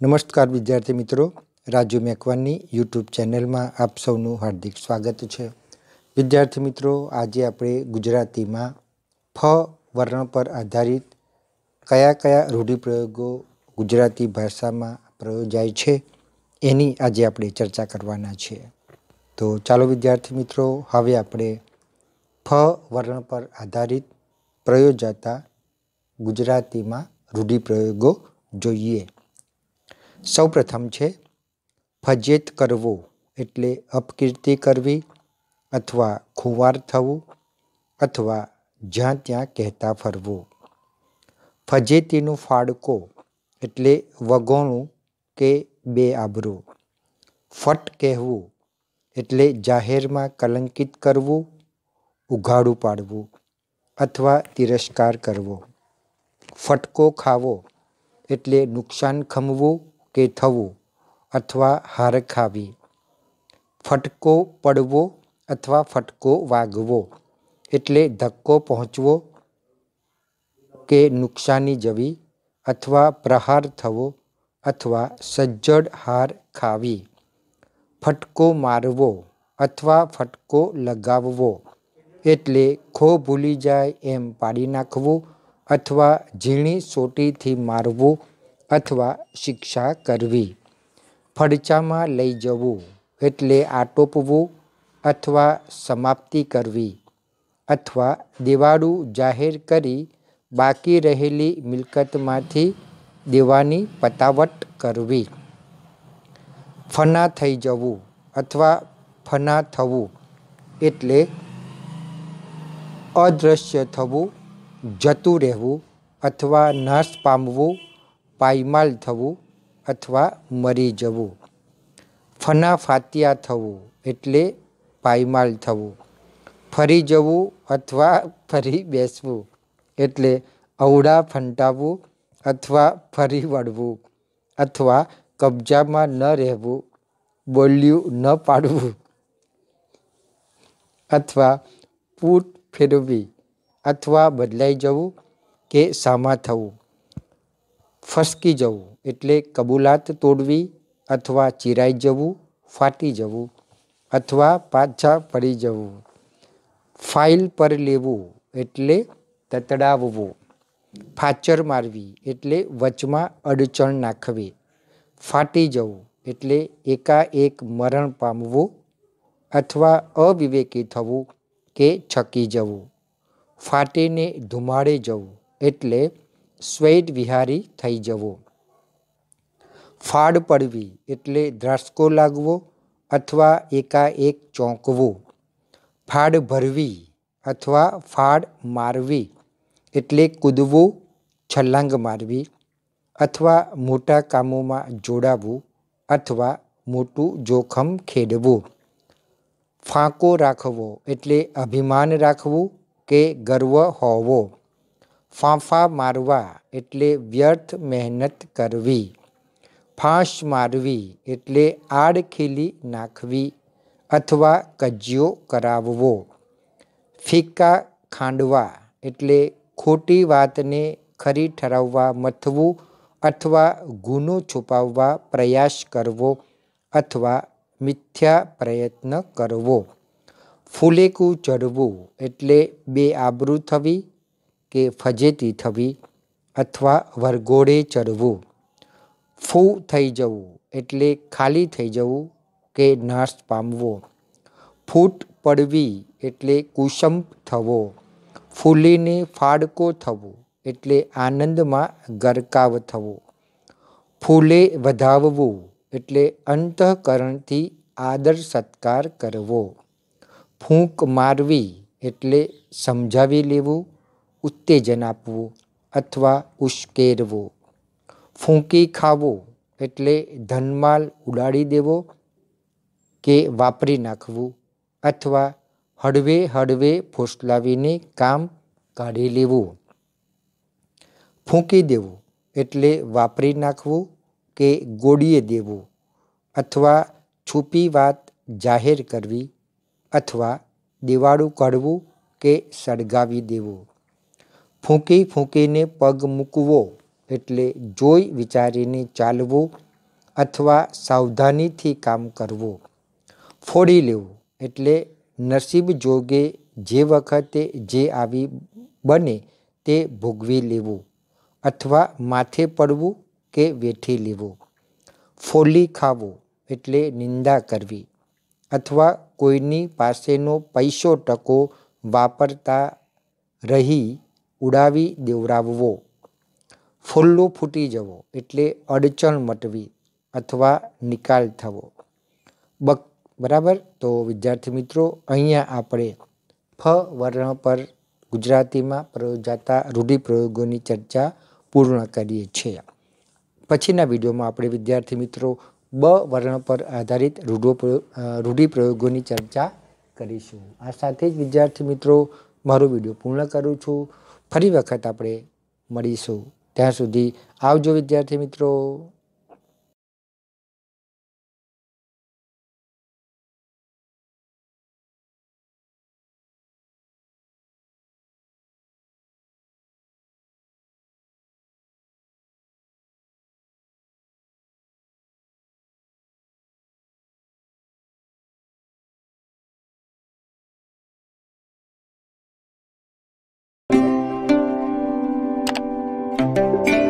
નમસ્કાર વિદ્યાર્થી મિત્રો રાજુ મેકવાનની યુટ્યુબ ચેનલમાં આપ સૌનું હાર્દિક સ્વાગત છે વિદ્યાર્થી મિત્રો આજે આપણે ગુજરાતીમાં ફ વર્ણ પર આધારિત કયા કયા રૂઢિપ્રયોગો ગુજરાતી ભાષામાં પ્રયોજાય છે એની આજે આપણે ચર્ચા કરવાના છીએ તો ચાલો વિદ્યાર્થી મિત્રો હવે આપણે ફ વર્ણ પર આધારિત પ્રયોજાતા ગુજરાતીમાં રૂઢિપ્રયોગો જોઈએ સૌપ્રથમ છે ફજ્જેત કરવો એટલે અપકીર્તિ કરવી અથવા ખુવાર થવું અથવા જ્યાં ત્યાં કહેતા ફરવું ફજેતીનું ફાડકો એટલે વગોણો કે બે આברו ફટ કેવું એટલે જાહેરમાં કલંકિત કરવું ઉઘાડું પાડવું અથવા તિરસ્કાર કરવો ફટકો ખાઓ એટલે નુકસાન ખમવું के थवू अथवा हार खावी फटको पडवो अथवा फटको वागवो એટલે ધક્કો પહોંચવો કે નુકસાની જવી अथवा પ્રહાર થવો अथवा સજ્જડ હાર ખાવી ફટકો મારવો अथवा ફટકો લગાવવો એટલે ખો ભૂલી જાય એમ પાડી નાખવું अथवा જીણી સોટીથી મારવું અથવા શિક્ષા કરવી ફડચામાં લઈ જવું એટલે આટોપવું અથવા સમાપ્તિ કરવી અથવા દિવાળું જાહેર કરી બાકી રહેલી મિલકતમાંથી દેવાની પતાવટ કરવી ફના થઈ જવું અથવા ફના થવું એટલે અદૃશ્ય થવું જતું રહેવું અથવા નાશ પામવું પાયમાલ થવું અથવા મરી જવું ફના ફાતિયા થવું એટલે પાયમાલ થવું ફરી જવું અથવા ફરી બેસવું એટલે અવડા ફંટાવવું અથવા ફરી વળવું અથવા કબજામાં ન રહેવું બોલ્યું ન પાડવું અથવા પૂટ ફેરવવી અથવા બદલાઈ જવું કે સામા થવું ફસકી જવું એટલે કબૂલાત તોડવી અથવા ચિરાઈ જવું ફાટી જવું અથવા પાછા પડી જવું ફાઇલ પર લેવું એટલે તતડાવવું ફાચર મારવી એટલે વચમાં અડચણ નાખવી ફાટી જવું એટલે એકાએક મરણ પામવું અથવા અવિવેકી થવું કે છકી જવું ફાટીને ધુમાડે જવું એટલે स्वेट विहारी थई जवो फाड पडवी એટલે દ્રસ્કો લાગવો अथवा એકા એક ચોંકવો ફાડ ભરવી अथवा ફાડ મારવી એટલે કૂદવું છલાંગ મારવી अथवा મોટા કામોમાં જોડાવું अथवा મોટું જોખમ ખેડવું ફાકો રાખવો એટલે અભિમાન રાખવું કે ગર્વ હોવો ફાંફા મારવા એટલે વ્યર્થ મહેનત કરવી ફાંસ મારવી એટલે આડખીલી નાખવી અથવા કજિયો કરાવવો ફીકા ખાંડવા એટલે ખોટી વાતને ખરી ઠરાવવા મથવું અથવા ગુનો છુપાવવા પ્રયાસ કરવો અથવા મિથ્યા પ્રયત્ન કરવો ફૂલેકું ચડવું એટલે બે આબરૂ થવી કે ફજેતી થવી અથવા વરઘોડે ચડવું ફૂ થઈ જવું એટલે ખાલી થઈ જવું કે નાશ પામવો ફૂટ પડવી એટલે કુસંપ થવો ફૂલીને ફાડકો થવો એટલે આનંદમાં ગરકાવ થવો ફૂલે વધાવવું એટલે અંતઃકરણથી આદર સત્કાર કરવો ફૂંક મારવી એટલે સમજાવી લેવું ઉત્તેજન આપવું અથવા ઉશ્કેરવું ફૂંકી ખાવું એટલે ધનમાલ ઉડાડી દેવો કે વાપરી નાખવું અથવા હડવે હડવે ફસલાવીને કામ કાઢી લેવું ફૂંકી દેવું એટલે વાપરી નાખવું કે ગોડીએ દેવું અથવા છૂપી વાત જાહેર કરવી અથવા દેવાડું કડવું કે સડગાવી દેવું फोंके फोंके ने पग मुकवो એટલે જોઈ વિચારીને ચાલવું અથવા સાવધાનીથી કામ કરવું ફોડી લેવું એટલે નસીબ જોગે જે વખતે જે આવી બને તે ભગવી લેવું અથવા માથે પડવું કે વેઠી લેવું ફોલી ખાવું એટલે નિંદા કરવી અથવા કોઈની પાસેનો પૈસો ટકો વાપરતા રહી ઉડાવી દેવરાવવો ફૂલ્લું ફૂટી જવો એટલે અડચળ મતવી અથવા નિકાલ થવો બરાબર તો વિદ્યાર્થી મિત્રો અહીંયા આપણે ફ વર્ણ પર ગુજરાતીમાં પ્રયોજાયતા રૂઢિ પ્રયોગોની ચર્ચા પૂર્ણ કરીએ છે પછીના વિડિયોમાં આપણે વિદ્યાર્થી મિત્રો બ વર્ણ પર આધારિત રૂઢો રૂઢિ પ્રયોગોની ચર્ચા કરીશું આ સાથે જ વિદ્યાર્થી મિત્રો મારું વિડિયો પૂર્ણ કરું છું ફરી વખત આપણે મળીશું ત્યાં સુધી આવજો વિદ્યાર્થી મિત્રો Thank you.